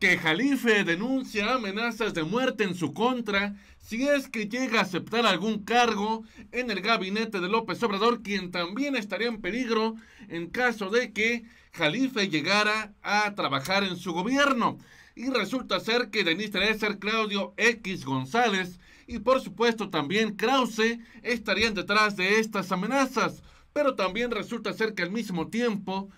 que Jalife denuncia amenazas de muerte en su contra si es que llega a aceptar algún cargo en el gabinete de López Obrador, quien también estaría en peligro en caso de que Jalife llegara a trabajar en su gobierno. Y resulta ser que Denise ser Claudio X González y por supuesto también Krause estarían detrás de estas amenazas. Pero también resulta ser que al mismo tiempo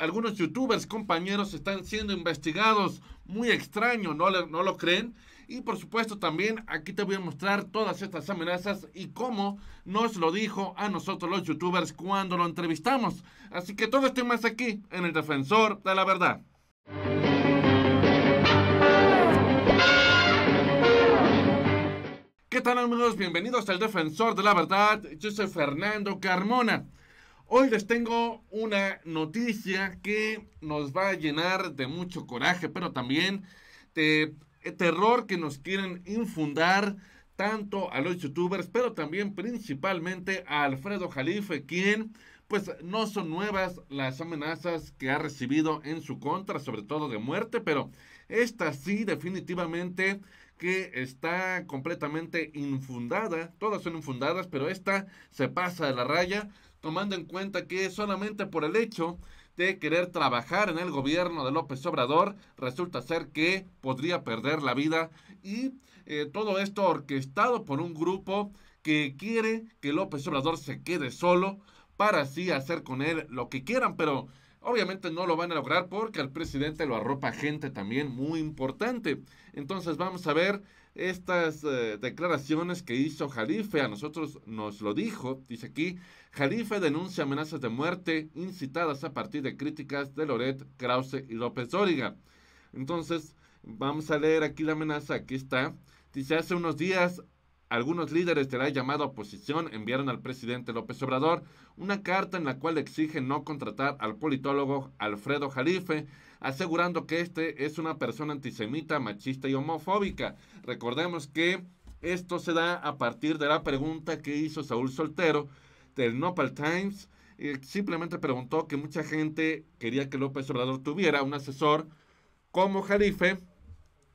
algunos youtubers, compañeros, están siendo investigados. Muy extraño, ¿no, ¿no lo creen? Y por supuesto también aquí te voy a mostrar todas estas amenazas y cómo nos lo dijo a nosotros los youtubers cuando lo entrevistamos. Así que todo esté más aquí en El Defensor de la Verdad. ¿Qué tal amigos? Bienvenidos al Defensor de la Verdad. Yo soy Fernando Carmona. Hoy les tengo una noticia que nos va a llenar de mucho coraje, pero también de terror que nos quieren infundar tanto a los youtubers, pero también principalmente a Alfredo Jalife, quien pues no son nuevas las amenazas que ha recibido en su contra, sobre todo de muerte, pero esta sí definitivamente que está completamente infundada, todas son infundadas, pero esta se pasa de la raya, tomando en cuenta que solamente por el hecho de querer trabajar en el gobierno de López Obrador, resulta ser que podría perder la vida y eh, todo esto orquestado por un grupo que quiere que López Obrador se quede solo para así hacer con él lo que quieran, pero obviamente no lo van a lograr porque al presidente lo arropa gente también muy importante. Entonces vamos a ver estas eh, declaraciones que hizo Jalife, a nosotros nos lo dijo, dice aquí, Jalife denuncia amenazas de muerte incitadas a partir de críticas de Loret, Krause y López Dóriga. Entonces, vamos a leer aquí la amenaza, aquí está. Dice, hace unos días algunos líderes de la llamada oposición enviaron al presidente López Obrador una carta en la cual exige no contratar al politólogo Alfredo Jalife, asegurando que este es una persona antisemita, machista y homofóbica. Recordemos que esto se da a partir de la pregunta que hizo Saúl Soltero del Nopal Times. Eh, simplemente preguntó que mucha gente quería que López Obrador tuviera un asesor como Jalife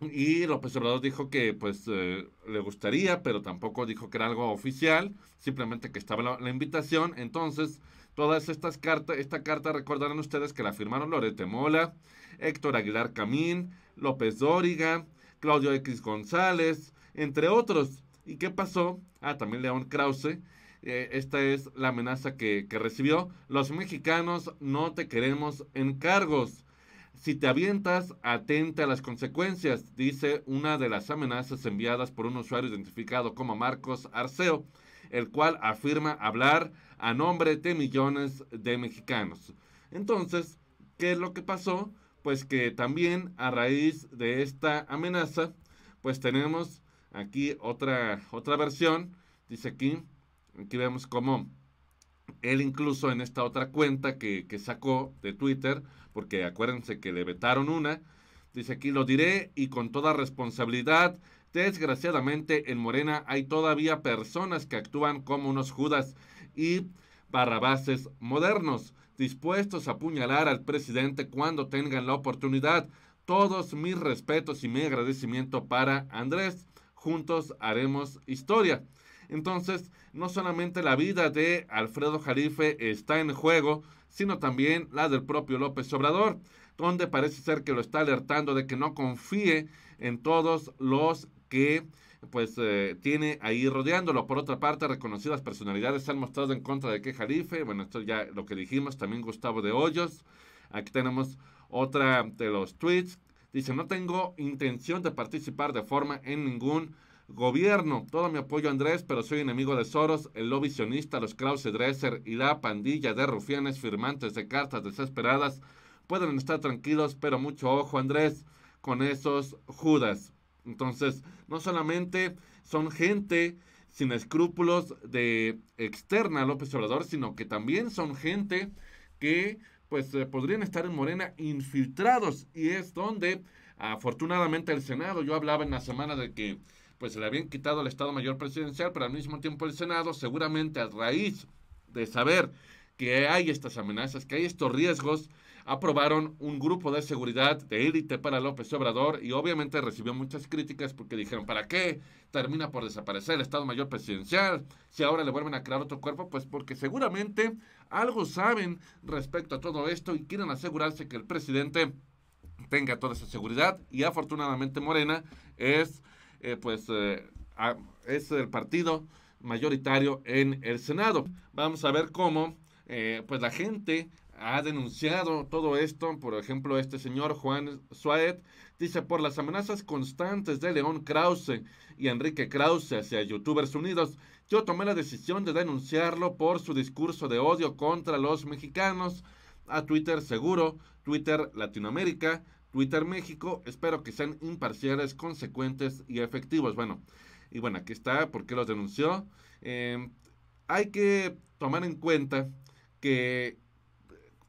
y López Obrador dijo que pues eh, le gustaría, pero tampoco dijo que era algo oficial, simplemente que estaba la, invitación. Entonces, todas estas cartas, esta carta recordarán ustedes que la firmaron Lorete Mola, Héctor Aguilar Camín, López Dóriga, Claudio X González, entre otros. ¿Y qué pasó? Ah, también León Krause. Eh, esta es la amenaza que, que recibió. Los mexicanos no te queremos en cargos. Si te avientas, atenta a las consecuencias, dice una de las amenazas enviadas por un usuario identificado como Marcos Arceo, el cual afirma hablar a nombre de millones de mexicanos. Entonces, ¿qué es lo que pasó? Pues que también a raíz de esta amenaza, pues tenemos aquí otra, otra versión, dice aquí, aquí vemos cómo él incluso en esta otra cuenta que, sacó de Twitter, porque acuérdense que le vetaron una, dice aquí, lo diré y con toda responsabilidad, desgraciadamente en Morena hay todavía personas que actúan como unos judas y barrabases modernos, dispuestos a apuñalar al presidente cuando tengan la oportunidad. Todos mis respetos y mi agradecimiento para Andrés. Juntos haremos historia. Entonces, no solamente la vida de Alfredo Jarife está en juego, sino también la del propio López Obrador, donde parece ser que lo está alertando de que no confíe en todos los que pues eh, tiene ahí rodeándolo. Por otra parte, reconocidas personalidades se han mostrado en contra de que Jarife, bueno, esto ya lo que dijimos, también Gustavo de Hoyos. Aquí tenemos otra de los tweets. Dice, no tengo intención de participar de forma en ningún Gobierno, todo mi apoyo Andrés, pero soy enemigo de Soros, el lobby los Krause Dresser y la pandilla de rufianes firmantes de cartas desesperadas. Pueden estar tranquilos, pero mucho ojo, Andrés, con esos Judas. Entonces, no solamente son gente sin escrúpulos de externa López Obrador, sino que también son gente que pues eh, podrían estar en Morena infiltrados y es donde afortunadamente el Senado, yo hablaba en la semana de que pues se le habían quitado el Estado Mayor Presidencial, pero al mismo tiempo el Senado, seguramente a raíz de saber que hay estas amenazas, que hay estos riesgos, aprobaron un grupo de seguridad de élite para López Obrador y obviamente recibió muchas críticas porque dijeron, ¿para qué termina por desaparecer el Estado Mayor Presidencial? Si ahora le vuelven a crear otro cuerpo, pues porque seguramente algo saben respecto a todo esto y quieren asegurarse que el presidente tenga toda esa seguridad y afortunadamente Morena es eh, pues eh, es el partido mayoritario en el Senado. Vamos a ver cómo eh, pues la gente ha denunciado todo esto. Por ejemplo, este señor Juan Suárez dice, por las amenazas constantes de León Krause y Enrique Krause hacia Youtubers Unidos, yo tomé la decisión de denunciarlo por su discurso de odio contra los mexicanos a Twitter Seguro, Twitter Latinoamérica, Twitter México. Espero que sean imparciales, consecuentes y efectivos. Bueno, y bueno, aquí está, ¿por qué los denunció? Em, hay que tomar en cuenta que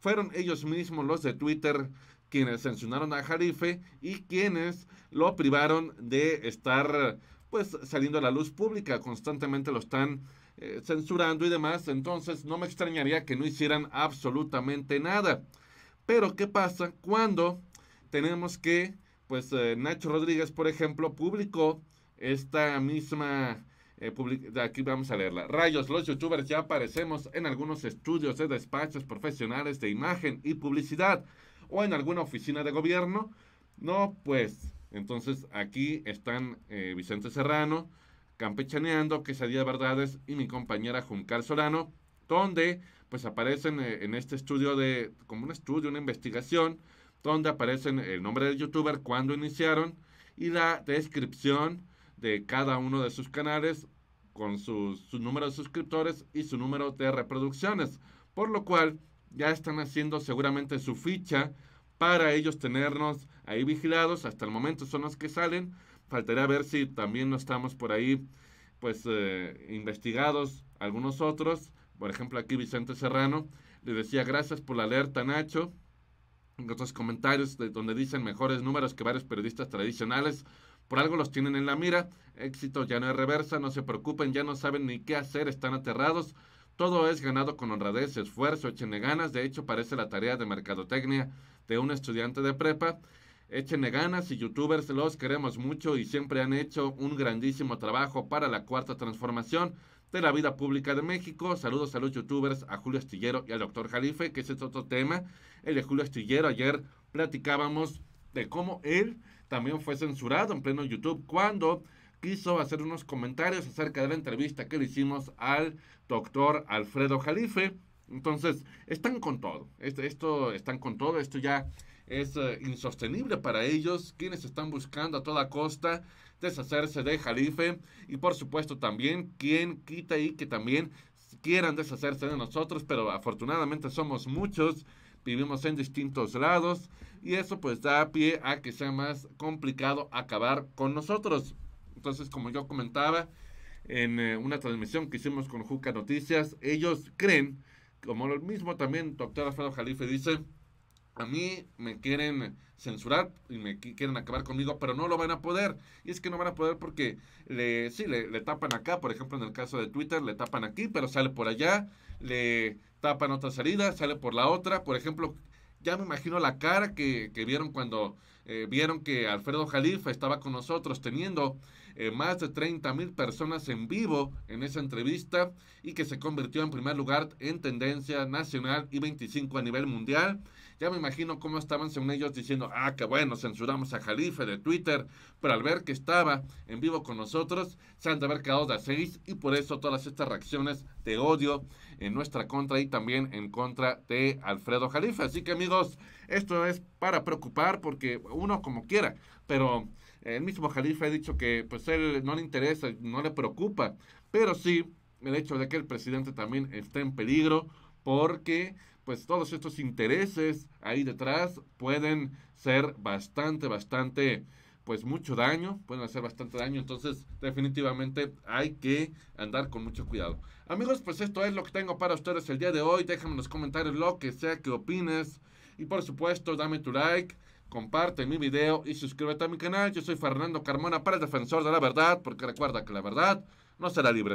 fueron ellos mismos los de Twitter quienes sancionaron a Jarife y quienes lo privaron de estar pues saliendo a la luz pública constantemente lo están eh, censurando y demás, entonces no me extrañaría que no hicieran absolutamente nada. Pero ¿qué pasa cuando tenemos que, pues eh, Nacho Rodríguez, por ejemplo, publicó esta misma... Eh, aquí vamos a leerla. Rayos, los youtubers ya aparecemos en algunos estudios de despachos profesionales de imagen y publicidad o en alguna oficina de gobierno. No, pues, entonces aquí están eh, Vicente Serrano, Campechaneando, Quesadilla de Verdades y mi compañera Juncar Solano, donde pues aparecen eh, en este estudio de, como un estudio, una investigación, donde aparecen el nombre del youtuber, cuándo iniciaron y la descripción de cada uno de sus canales con su, número de suscriptores y su número de reproducciones. Por lo cual ya están haciendo seguramente su ficha para ellos tenernos ahí vigilados. Hasta el momento son los que salen. Faltaría ver si también no estamos por ahí, pues, eh, investigados algunos otros. Por ejemplo, aquí Vicente Serrano le decía gracias por la alerta, Nacho en otros comentarios de donde dicen mejores números que varios periodistas tradicionales. Por algo los tienen en la mira. Éxito ya no es reversa, no se preocupen, ya no saben ni qué hacer, están aterrados. Todo es ganado con honradez, esfuerzo, échenle ganas. De hecho, parece la tarea de mercadotecnia de un estudiante de prepa. Échenle ganas y youtubers los queremos mucho y siempre han hecho un grandísimo trabajo para la cuarta transformación de la vida pública de México. Saludos a los youtubers, a Julio Astillero y al doctor Jalife, que es otro tema. El de Julio Astillero, ayer platicábamos de cómo él también fue censurado en pleno YouTube cuando quiso hacer unos comentarios acerca de la entrevista que le hicimos al doctor Alfredo Jalife. Entonces, están con todo. Este, esto están con todo. Esto ya es eh, insostenible para ellos, quienes están buscando a toda costa deshacerse de Jalife y por supuesto también quien quita y que también quieran deshacerse de nosotros, pero afortunadamente somos muchos, vivimos en distintos lados y eso pues da pie a que sea más complicado acabar con nosotros. Entonces, como yo comentaba en eh, una transmisión que hicimos con Juca Noticias, ellos creen, como lo mismo también doctor Alfredo Jalife dice, a mí me quieren censurar y me quieren acabar conmigo, pero no lo van a poder. Y es que no van a poder porque le, sí, le, tapan acá, por ejemplo, en el caso de Twitter, le tapan aquí, pero sale por allá, le tapan otra salida, sale por la otra. Por ejemplo, ya me imagino la cara que, vieron cuando eh, vieron que Alfredo Jalifa estaba con nosotros teniendo eh, más de 30 mil personas en vivo en esa entrevista y que se convirtió en primer lugar en tendencia nacional y 25 a nivel mundial. Ya me imagino cómo estaban según ellos diciendo, ah, qué bueno, censuramos a Jalife de Twitter, pero al ver que estaba en vivo con nosotros, se han de haber quedado de seis y por eso todas estas reacciones de odio en nuestra contra y también en contra de Alfredo Jalife. Así que amigos, esto es para preocupar porque uno como quiera, pero el mismo Jalife ha dicho que pues él no le interesa, no le preocupa, pero sí el hecho de que el presidente también esté en peligro porque pues todos estos intereses ahí detrás pueden ser bastante, bastante, pues mucho daño, pueden hacer bastante daño, entonces definitivamente hay que andar con mucho cuidado. Amigos, pues esto es lo que tengo para ustedes el día de hoy, déjame en los comentarios lo que sea que opines y por supuesto dame tu like, comparte mi video y suscríbete a mi canal. Yo soy Fernando Carmona para el Defensor de la Verdad, porque recuerda que la verdad no será libre.